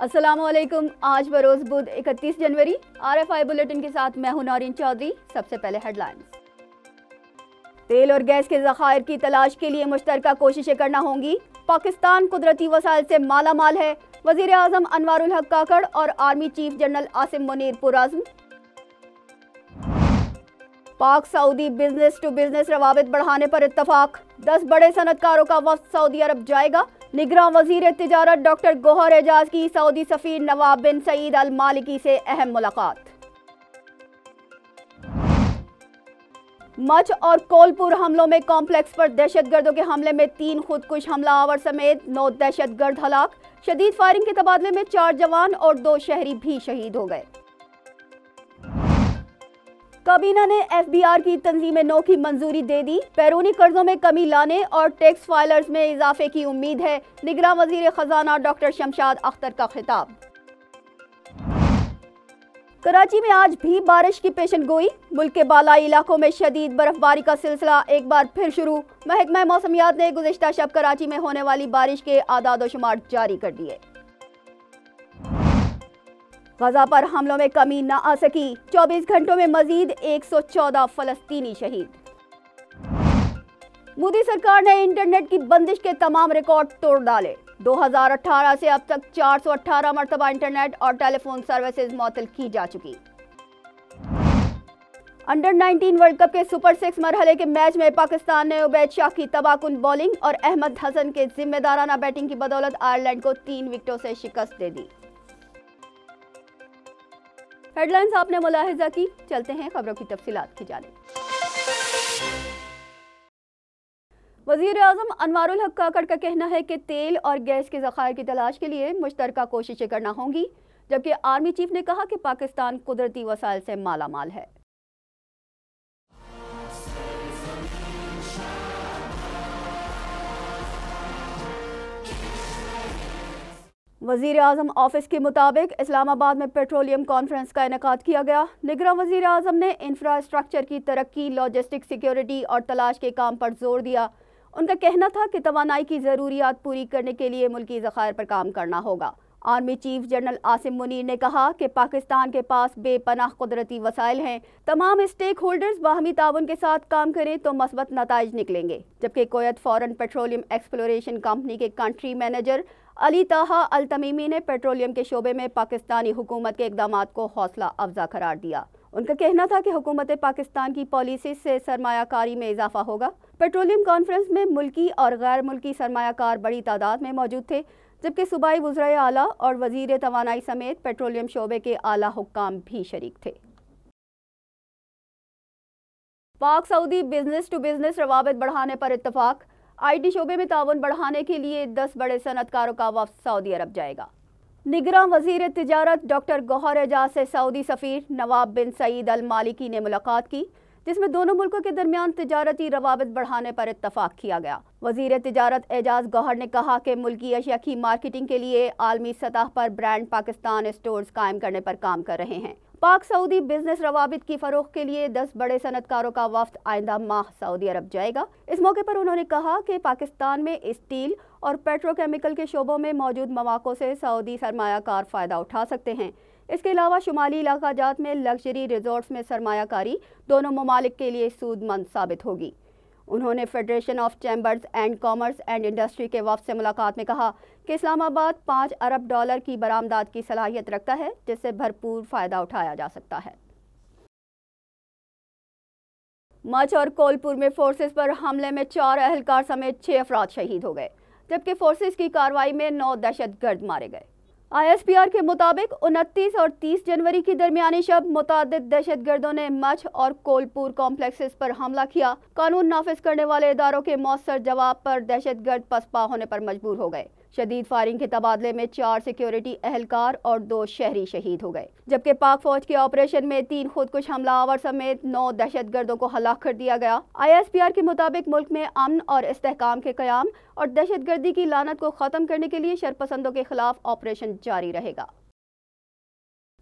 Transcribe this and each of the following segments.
असलम आज बरोज बुध 31 जनवरी RFI bulletin के साथ मैं हूं नौरीन चौधरी सबसे पहले हेडलाइंस तेल और गैस के जखायर की तलाश के लिए मुश्तर कोशिशें करना होंगी पाकिस्तान कुदरती वसाइल से माला माल है वजीर अजम अनवर हक काकड़ और army chief general Asim Munir पुराजम Pak Saudi business to business रवाबित बढ़ाने पर इतफाक दस बड़े सनतकारों का वफ्त सऊदी अरब जाएगा निगरान वजीर तजारत डॉक्टर गोहर एजाज की सऊदी सफ़ीर नवाब बिन सईद अल मालिकी से अहम मुलाकात मच और कोलपुर हमलों में कॉम्प्लेक्स पर दहशतगर्दों के हमले में तीन खुदकुश हमला आवर समेत नौ दहशतगर्द हलाक शदीद फायरिंग के तबादले में चार जवान और दो शहरी भी शहीद हो गए काबीना ने एफबीआर की तंजीम नो की मंजूरी दे दी बैरूनी कर्जों में कमी लाने और टैक्स फाइलर्स में इजाफे की उम्मीद है निगरान वजीर खजाना डॉक्टर शमशाद अख्तर का खिताब कराची में आज भी बारिश की पेशन गोई मुल्क के बालाई इलाकों में शदीद बर्फबारी का सिलसिला एक बार फिर शुरू महकमा मौसमियात ने गुजशत शब कराची में होने वाली बारिश के आदाद शुमार जारी कर दिए गजा पर हमलों में कमी न आ सकी 24 घंटों में मजीद 114 फलस्तीनी शहीद मोदी सरकार ने इंटरनेट की बंदिश के तमाम रिकॉर्ड तोड़ डाले 2018 से अब तक 418 मरतबा इंटरनेट और टेलीफोन सर्विसेज मुतल की जा चुकी अंडर 19 वर्ल्ड कप के सुपर सिक्स मरहले के मैच में पाकिस्तान ने उबैद शाह की तबाहकुन बॉलिंग और अहमद हसन के जिम्मेदाराना बैटिंग की बदौलत आयरलैंड को तीन विकेटों से शिकस्त दे दी हेडलाइंस आपने मुलाहिजा की चलते हैं खबरों की तफसीत की जाने वजीर अजम अनवर हक काकड़ का कहना है कि तेल और गैस के ज़खायर की तलाश के लिए मुश्तर कोशिशें करना होंगी जबकि आर्मी चीफ ने कहा कि पाकिस्तान कुदरती वसायल से माला माल है वजीर अजम ऑफिस के मुताबिक इस्लामाबाद में पेट्रोलियम कॉन्फ्रेंस का इनका किया गया निगरान वजीर अजम ने इंफ्रास्ट्रक्चर की तरक्की लॉजिस्टिक सिक्योरिटी और तलाश के काम पर जोर दिया उनका कहना था कि तोानाई की ज़रूरियात पूरी करने के लिए मुल्की ज़खायर पर काम करना होगा army chief general Asim Munir ने कहा कि पाकिस्तान के पास बेपनाह कुदरती वसाइल हैं तमाम स्टेक होल्डर्स बाहमी ताउन के साथ काम करें तो मस्बत नतज निकलेंगे जबकि Kuwait foreign petroleum exploration company के country manager Ali Taha Al तमीमी ने पेट्रोलियम के शोबे में पाकिस्तानी हुकूमत के इकदाम को हौसला अफजा करार दिया उनका कहना था कि हुकूमत पाकिस्तान की पॉलिसी से सरमाकारी में इजाफा होगा पेट्रोलियम कॉन्फ्रेंस में मुल्की और गैर मुल्की सरमाकार बड़ी तादाद में मौजूद थे जबकि सूबाई वज्रा आला और वजीर तोानाई समेत पेट्रोलियम शोबे के आला हुकाम भी शरीक थे Pak Saudi business to business रवाबित बढ़ाने पर इतफाक़ आईटी शोबे में तावन बढ़ाने के लिए दस बड़े सनतकारों का वफ सऊदी अरब जाएगा निगरान वजीर तजारत डॉक्टर गौहर एजाज से सऊदी सफ़ीर नवाब बिन सईद अल मालिकी ने मुलाकात की जिसमें दोनों मुल्कों के दरमियान तजारती रवाबत बढ़ाने पर इतफाक किया गया वजीर तजारत एजाज गौहर ने कहा कि मुल्की अशिया की मार्केटिंग के लिए आलमी सतह पर ब्रांड पाकिस्तान स्टोर्स कायम करने पर काम कर रहे हैं पाक सऊदी बिजनेस रवाबित की फरोख के लिए दस बड़े सनतकारों का वफ्त आइंदा माह सऊदी अरब जाएगा इस मौके पर उन्होंने कहा कि पाकिस्तान में स्टील और पेट्रोकेमिकल के शोबों में मौजूद मवाक़ों से सऊदी सरमाकार फ़ायदा उठा सकते हैं इसके अलावा शुमाली इलाका जात में लग्जरी रिजॉर्ट्स में सरमाकारी दोनों ममालिक के लिए सूदमंद साबित होगी उन्होंने federation of chambers and commerce and industry के वफ से मुलाकात में कहा कि इस्लामाबाद पाँच अरब डॉलर की बरामदाद की सलाहियत रखता है जिससे भरपूर फ़ायदा उठाया जा सकता है मच और कोलपुर में फोर्सेस पर हमले में चार अहलकार समेत छः अफराद शहीद हो गए जबकि फोर्सेस की कार्रवाई में नौ दहशतगर्द मारे गए आईएसपीआर के मुताबिक 29 और 30 जनवरी की दरमियानी शब मुतद दहशतगर्दों ने मच्छ और कोलपुर कॉम्प्लेक्सेस पर हमला किया कानून नाफिज करने वाले इदारों के मौसर जवाब पर दहशतगर्द पसपा होने पर मजबूर हो गए शदीद फायरिंग के तबादले में चार सिक्योरिटी अहलकार और दो शहरी शहीद हो गए जबकि पाक फौज के ऑपरेशन में तीन खुदकुश हमलावर समेत नौ दहशत गर्दों को हलाक कर दिया गया आई एस पी आर के मुताबिक मुल्क में अमन और इस्तेकाम के क्याम और दहशत गर्दी की लानत को ख़त्म करने के लिए शरपसंदों के खिलाफ ऑपरेशन जारी रहेगा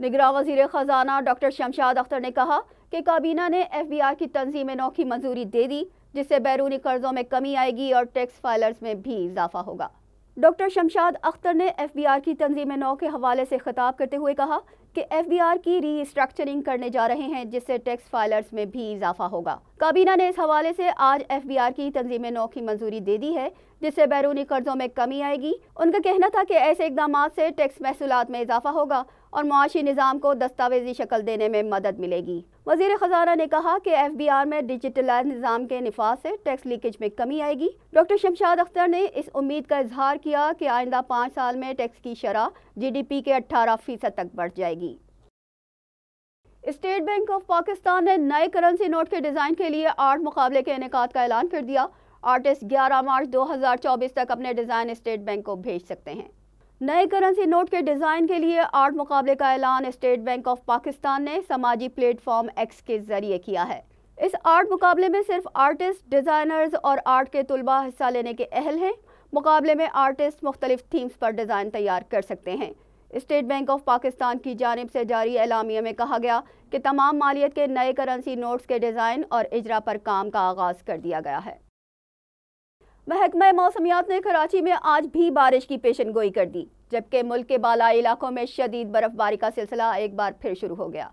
निगरान वजीर ख़जाना डॉक्टर शमशाद अख्तर ने कहा कि काबीना ने एफ बी आर की तनजीम नौ की मंजूरी दे दी जिससे बैरूनी कर्जों में कमी आएगी और टैक्स फाइलर्स में भी इजाफा होगा डॉक्टर शमशाद अख्तर ने एफ बी आर की तंजीम नौ के हवाले से खताब करते हुए कहा कि एफ बी आर की रीस्ट्रक्चरिंग करने जा रहे हैं जिससे टैक्स फाइलर्स में भी इजाफा होगा काबीना ने इस हवाले से आज एफ बी आर की तंजीम नौ की मंजूरी दे दी है जिससे बैरूनी कर्जों में कमी आएगी उनका कहना था कि ऐसे इकदाम से टैक्स महसूलत में इजाफा होगा और मुआशी निज़ाम को दस्तावेजी शक्ल देने में मदद मिलेगी वजीर खजाना ने कहा कि एफ बी आर में डिजिटलाइज निज़ाम के नफाज से टैक्स लीकेज में कमी आएगी डॉक्टर शमशाद अख्तर ने इस उम्मीद का इजहार किया कि आइंदा पाँच साल में टैक्स की शरह जी डी पी के अट्ठारह फ़ीसद तक बढ़ जाएगी स्टेट बैंक ऑफ पाकिस्तान ने नए करेंसी नोट के डिज़ाइन के लिए आठ मुकाबले के इनका का ऐलान कर दिया आर्टिस्ट 11 मार्च 2024 तक अपने डिज़ाइन स्टेट बैंक को भेज सकते हैं नए करेंसी नोट के डिज़ाइन के लिए आठ मुकाबले का ऐलान स्टेट बैंक ऑफ पाकिस्तान ने समाजी प्लेटफॉर्म एक्स के जरिए किया है इस आर्ट मुकाबले में सिर्फ आर्टिस्ट डिज़ाइनर्स और आर्ट के तलबा हिस्सा लेने के अहल हैं मुकाबले में आर्टिस्ट मुख्तलिफ थीम्स पर डिज़ाइन तैयार कर सकते हैं स्टेट बैंक ऑफ पाकिस्तान की जानब से जारी ऐलामिया में कहा गया कि तमाम मालियत के नए करेंसी नोट्स के डिज़ाइन और इजरा पर काम का आगाज़ कर दिया गया है महकमा मौसमियात ने कराची में आज भी बारिश की पेशन गोई कर दी जबकि मुल्क के बाला इलाकों में शदीद बर्फबारी का सिलसिला एक बार फिर शुरू हो गया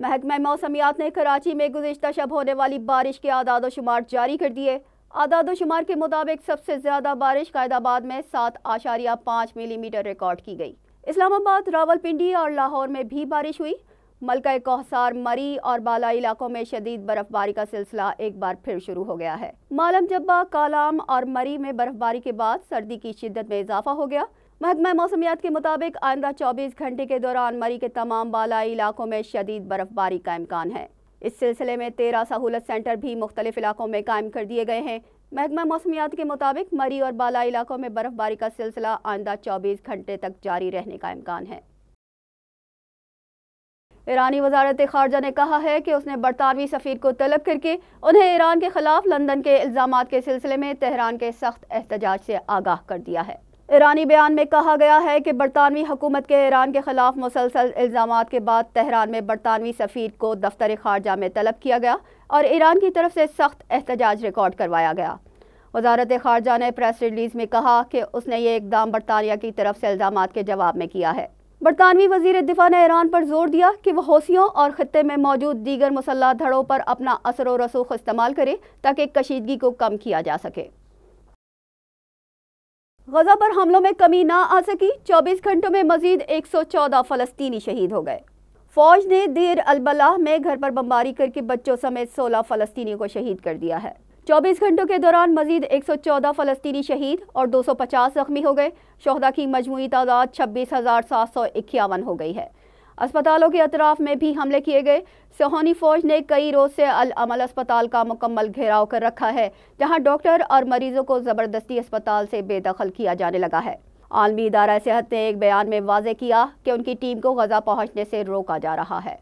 महकमा मौसमियात ने कराची में गुजशत शब होने वाली बारिश के आदाद शुमार जारी कर दिए आदाद शुमार के मुताबिक सबसे ज़्यादा बारिश कायदाबाद में सात आशारिया पाँच मिलीमीटर रिकॉर्ड की गई इस्लामाबाद रावलपिंडी और लाहौर में भी बारिश हुई मलका कोहसार मरी और बाला इलाकों में शदीद बर्फबारी का सिलसिला एक बार फिर शुरू हो गया है मालम जब्बा कालाम और मरी में बर्फबारी के बाद सर्दी की शिद्दत में इजाफा हो गया महकमा मौसमियात के मुताबिक आइंदा चौबीस घंटे के दौरान मरी के तमाम बालाई इलाकों में शदीद बर्फबारी का इम्कान है इस सिलसिले में तेरह सहूलत सेंटर भी मुख्तलिफ इलाकों में कायम कर दिए गए हैं महकमा मौसमियात के मुताबिक मरी और बाला इलाकों में बर्फबारी का सिलसिला आइंदा चौबीस घंटे तक जारी रहने का इम्कान है ईरानी वजारत खारजा ने कहा है कि उसने बरतानवी सफ़ीर को तलब करके उन्हें ईरान के खिलाफ लंदन के इल्ज़ाम के सिलसिले में तेहरान के सख्त एहतजाज से आगाह कर दिया है ईरानी बयान में कहा गया है कि बरतानवी हुकूमत के ईरान के खिलाफ मुसलसल इल्ज़ाम के बाद तहरान में बरतानवी सफ़ीर को दफ्तर खारजा में तलब किया गया और ईरान की तरफ से सख्त एहतजाज रिकॉर्ड करवाया गया वजारत खारजा ने प्रेस रिलीज़ में कहा कि उसने ये इकदाम बरतानिया की तरफ से इल्ज़ाम के जवाब में किया है बरतानवी वजीर दिफा ने ईरान पर जोर दिया कि वह हौसियों और ख़त्े में मौजूद दीगर मुसल्ह धड़ों पर अपना असर व रसूख इस्तेमाल करे ताकि कशीदगी को कम किया जा सके गजा पर हमलों में कमी ना आ सकी चौबीस घंटों में मजीद एक सौ चौदह फलस्तीनी शहीद हो गए फौज ने देर अलबला में घर पर बमबारी करके बच्चों समेत सोलह फलस्तीनियों को शहीद कर दिया है 24 घंटों के दौरान मजीद 114 फलस्तीनी शहीद और 250 जख्मी हो गए शहदा की मजमू तादाद छब्बीस हज़ार सात सौ इक्यावन हो गई है अस्पतालों के अतराफ में भी हमले किए गए सोहानी फौज ने कई रोज़ से अल अमल अस्पताल का मुकम्मल घेराव कर रखा है जहां डॉक्टर और मरीजों को ज़बरदस्ती अस्पताल से बेदखल किया जाने लगा है आलमी इदारा सेहत ने एक बयान में वाजे किया कि उनकी टीम को गजा पहुँचने से रोका जा रहा है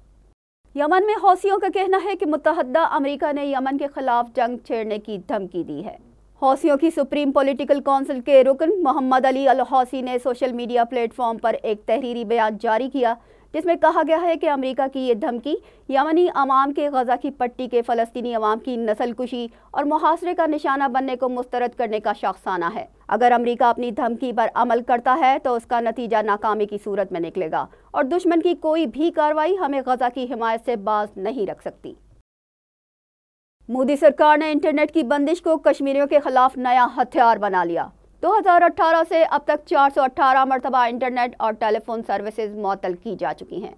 यमन में हौसियों का कहना है कि मुतहदा अमेरिका ने यमन के खिलाफ जंग छेड़ने की धमकी दी है हौसियों की सुप्रीम पॉलिटिकल काउंसिल के रुकन मोहम्मद अली अल हौसी ने सोशल मीडिया प्लेटफॉर्म पर एक तहरीरी बयान जारी किया जिसमें कहा गया है कि अमेरिका की ये धमकी यमनी अवाम के गजा की पट्टी के फ़लस्तनी अवाम की नस्ल कुशी और मुहासरे का निशाना बनने को मुस्तरद करने का शाखसाना है अगर अमेरिका अपनी धमकी पर अमल करता है तो उसका नतीजा नाकामी की सूरत में निकलेगा और दुश्मन की कोई भी कार्रवाई हमें गजा की हिमायत से बाज नहीं रख सकती मोदी सरकार ने इंटरनेट की बंदिश को कश्मीरियों के खिलाफ नया हथियार बना लिया 2018 से अब तक 418 मरतबा इंटरनेट और टेलीफोन सर्विसेज मअतल की जा चुकी हैं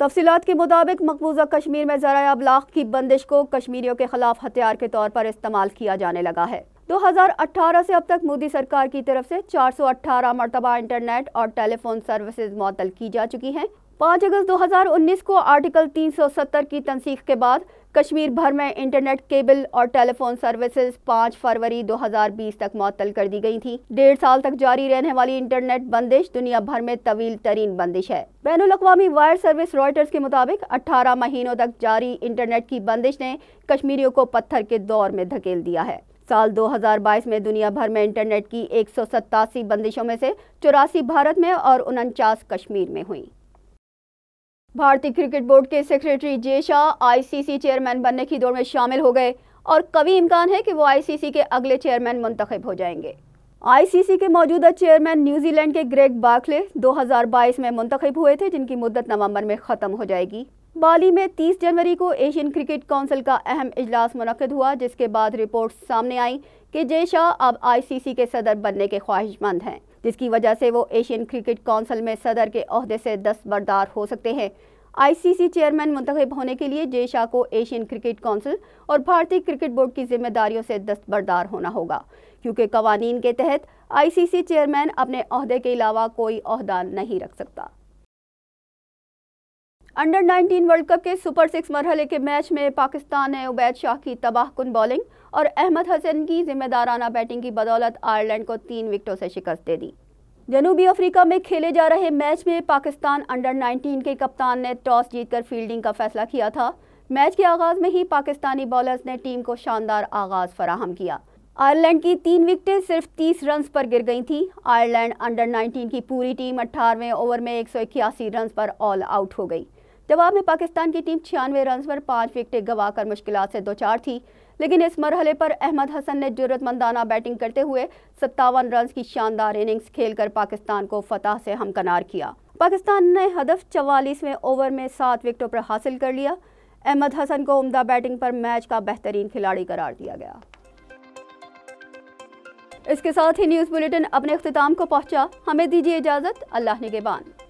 तफसीत के मुताबिक मकबूजा कश्मीर में ज़रा अबलाग की बंदिश को कश्मीरियों के खिलाफ हथियार के तौर पर इस्तेमाल किया जाने लगा है 2018 से अब तक मोदी सरकार की तरफ से 418 मरतबा इंटरनेट और टेलीफोन सर्विसेज मअतल की जा चुकी हैं 5 अगस्त 2019 को आर्टिकल 370 की तनसीख के बाद कश्मीर भर में इंटरनेट केबल और टेलीफोन सर्विसेज 5 फरवरी 2020 तक मअतल कर दी गई थी डेढ़ साल तक जारी रहने वाली इंटरनेट बंदिश दुनिया भर में तवील तरीन बंदिश है बैन अवी वायर सर्विस रॉयटर्स के मुताबिक 18 महीनों तक जारी इंटरनेट की बंदिश ने कश्मीरियों को पत्थर के दौर में धकेल दिया है साल 2022 में दुनिया भर में इंटरनेट की एक बंदिशों में से चौरासी भारत में और उनचास कश्मीर में हुई भारतीय क्रिकेट बोर्ड के secretary Jay Shah ICC chairman बनने की दौड़ में शामिल हो गए और कभी इम्कान है कि वो आईसीसी के अगले चेयरमैन मुंतखब हो जाएंगे आईसीसी के मौजूदा चेयरमैन न्यूजीलैंड के ग्रेग बाखले 2022 में मुंतखब हुए थे जिनकी मुद्दत नवंबर में ख़त्म हो जाएगी बाली में 30 जनवरी को एशियन क्रिकेट काउंसिल का अहम इजलास मनद हुआ जिसके बाद रिपोर्ट सामने आई कि जे शाह अब आईसीसी के सदर बनने के ख्वाहिशमंद हैं जिसकी वजह से वो एशियन क्रिकेट काउंसिल में सदर के अहदे से दस्तबरदार हो सकते हैं आईसीसी चेयरमैन मंतखब होने के लिए जय शाह को एशियन क्रिकेट काउंसिल और भारतीय क्रिकेट बोर्ड की जिम्मेदारियों से दस्तबरदार होना होगा क्योंकि कवानीन के तहत आईसीसी चेयरमैन अपने अहदे के अलावा कोई अहदा नहीं रख सकता अंडर 19 वर्ल्ड कप के सुपर सिक्स मरहले के मैच में पाकिस्तान ने उबैद शाह की तबाहकुन बॉलिंग और अहमद हसन की जिम्मेदाराना बैटिंग की बदौलत आयरलैंड को तीन विकटों से शिकस्त दे दी जनूबी अफ्रीका में खेले जा रहे मैच में पाकिस्तान अंडर 19 के कप्तान ने टॉस जीतकर फील्डिंग का फैसला किया था मैच के आगाज में ही पाकिस्तानी बॉलर्स ने टीम को शानदार आगाज फराहम किया आयरलैंड की तीन विकटें सिर्फ तीस रन पर गिर गई थी आयरलैंड अंडर नाइनटीन की पूरी टीम अट्ठारहवें ओवर में एक रन्स पर ऑल आउट हो गई जवाब में पाकिस्तान की टीम छियानवे रन पर पांच विकेट गंवाकर मुश्किल से दो चार थी लेकिन इस मरहले पर अहमद हसन ने जरूरतमंदाना बैटिंग करते हुए सत्तावन रन की शानदार इनिंग्स खेलकर पाकिस्तान को फतह से हमकनार किया पाकिस्तान ने हदफ चवालीसवें ओवर में सात विकेटों पर हासिल कर लिया अहमद हसन को उमदा बैटिंग पर मैच का बेहतरीन खिलाड़ी करार दिया गया इसके साथ ही न्यूज़ बुलेटिन अपने अख्ताम को पहुंचा हमें दीजिए इजाज़त अल्लाह ने के बान